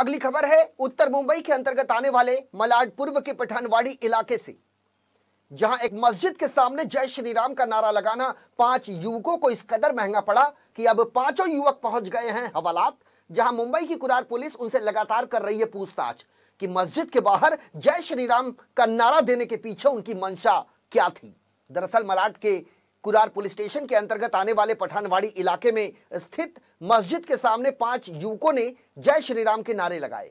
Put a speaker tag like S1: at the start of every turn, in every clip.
S1: अगली खबर है उत्तर मुंबई के अंतर्गत आने वाले मलाड पूर्व के पठानवाड़ी इलाके से जहां एक मस्जिद के सामने जय श्री राम का नारा लगाना पांच युवकों को इस कदर महंगा पड़ा कि अब पांचों युवक पहुंच गए हैं हवालात जहां मुंबई की कुरार पुलिस उनसे लगातार कर रही है पूछताछ कि मस्जिद के बाहर जय श्री राम का नारा देने के पीछे उनकी मंशा क्या थी दरअसल मलाड के कुरार पुलिस स्टेशन के अंतर्गत आने वाले पठानवाड़ी इलाके में स्थित मस्जिद के सामने पांच युवकों ने जय श्री राम के नारे लगाए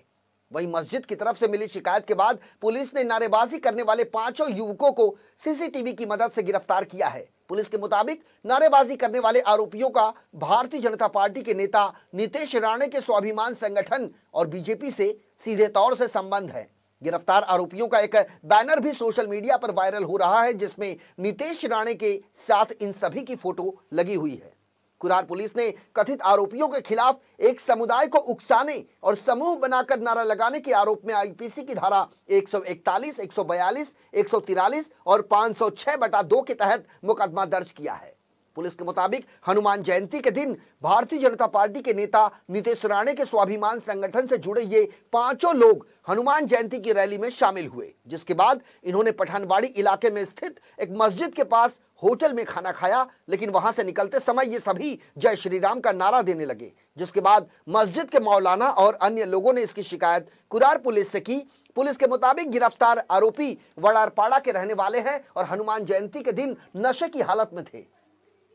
S1: वहीं मस्जिद की तरफ से मिली शिकायत के बाद पुलिस ने नारेबाजी करने वाले पांचों युवकों को सीसीटीवी की मदद से गिरफ्तार किया है पुलिस के मुताबिक नारेबाजी करने वाले आरोपियों का भारतीय जनता पार्टी के नेता नितेश राणे के स्वाभिमान संगठन और बीजेपी से सीधे तौर से संबंध है गिरफ्तार आरोपियों का एक बैनर भी सोशल मीडिया पर वायरल हो रहा है जिसमें नितेश राणे के साथ इन सभी की फोटो लगी हुई है कुरार पुलिस ने कथित आरोपियों के खिलाफ एक समुदाय को उकसाने और समूह बनाकर नारा लगाने के आरोप में आईपीसी की धारा 141, 142, 143 और 506 बटा दो के तहत मुकदमा दर्ज किया है पुलिस के मुताबिक हनुमान जयंती के दिन भारतीय जनता पार्टी के नेता नीतीश राणे के स्वाभिमान संगठन से जुड़े ये पांचों लोग हनुमान जयंती की रैली में शामिल हुए जिसके बाद इन्होंने पठानवाड़ी इलाके में स्थित एक मस्जिद के पास होटल में खाना खाया लेकिन वहां से निकलते समय ये सभी जय श्री राम का नारा देने लगे जिसके बाद मस्जिद के मौलाना और अन्य लोगों ने इसकी शिकायत कुरार पुलिस से की पुलिस के मुताबिक गिरफ्तार आरोपी वड़ारपाड़ा के रहने वाले हैं और हनुमान जयंती के दिन नशे की हालत में थे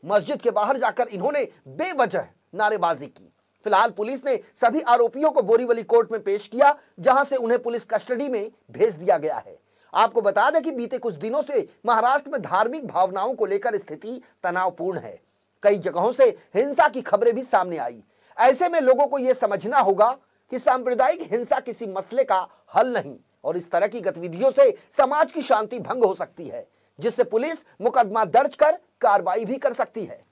S1: मस्जिद के बाहर जाकर इन्होंने बेवजह नारेबाजी की फिलहाल पुलिस ने सभी आरोपियों को बोरीवली कोर्ट में पेश किया जहां से उन्हें पुलिस कस्टडी में भेज दिया गया है आपको बता दें कि बीते कुछ दिनों से महाराष्ट्र में धार्मिक भावनाओं को लेकर स्थिति तनावपूर्ण है कई जगहों से हिंसा की खबरें भी सामने आई ऐसे में लोगों को यह समझना होगा कि सांप्रदायिक हिंसा किसी मसले का हल नहीं और इस तरह की गतिविधियों से समाज की शांति भंग हो सकती है जिससे पुलिस मुकदमा दर्ज कर कार्रवाई भी कर सकती है